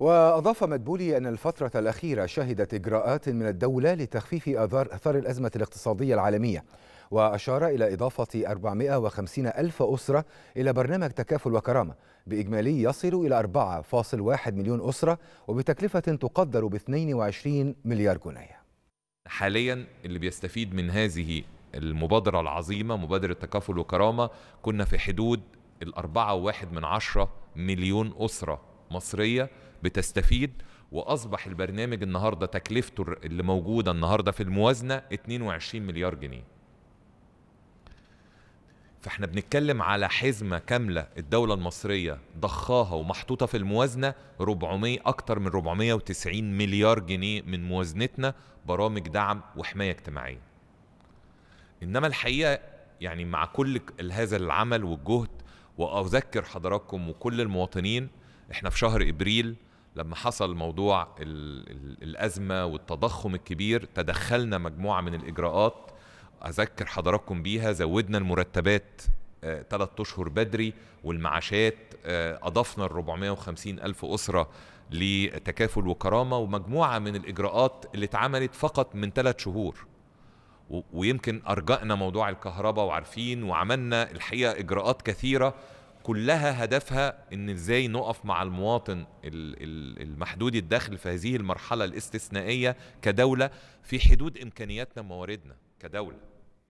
وأضاف مدبولي أن الفترة الأخيرة شهدت إجراءات من الدولة لتخفيف آثار الأزمة الاقتصادية العالمية وأشار إلى إضافة 450 ألف أسرة إلى برنامج تكافل وكرامة بإجمالي يصل إلى 4.1 مليون أسرة وبتكلفة تقدر ب 22 مليار جنيه حاليا اللي بيستفيد من هذه المبادرة العظيمة مبادرة تكافل وكرامة كنا في حدود الأربعة وواحد من عشرة مليون أسرة مصرية بتستفيد واصبح البرنامج النهارده تكلفته اللي موجوده النهارده في الموازنه 22 مليار جنيه فاحنا بنتكلم على حزمه كامله الدوله المصريه ضخاها ومحطوطه في الموازنه 400 اكتر من 490 مليار جنيه من موازنتنا برامج دعم وحمايه اجتماعيه انما الحقيقه يعني مع كل هذا العمل والجهد واذكر حضراتكم وكل المواطنين احنا في شهر ابريل لما حصل موضوع الـ الـ الازمه والتضخم الكبير تدخلنا مجموعه من الاجراءات اذكر حضراتكم بيها زودنا المرتبات ثلاث آه، اشهر بدري والمعاشات آه، اضفنا الـ 450 الف اسره لتكافل وكرامه ومجموعه من الاجراءات اللي اتعملت فقط من ثلاث شهور ويمكن ارجأنا موضوع الكهرباء وعارفين وعملنا الحقيقه اجراءات كثيره كلها هدفها ان ازاي نقف مع المواطن المحدود الدخل في هذه المرحله الاستثنائيه كدوله في حدود امكانياتنا ومواردنا كدوله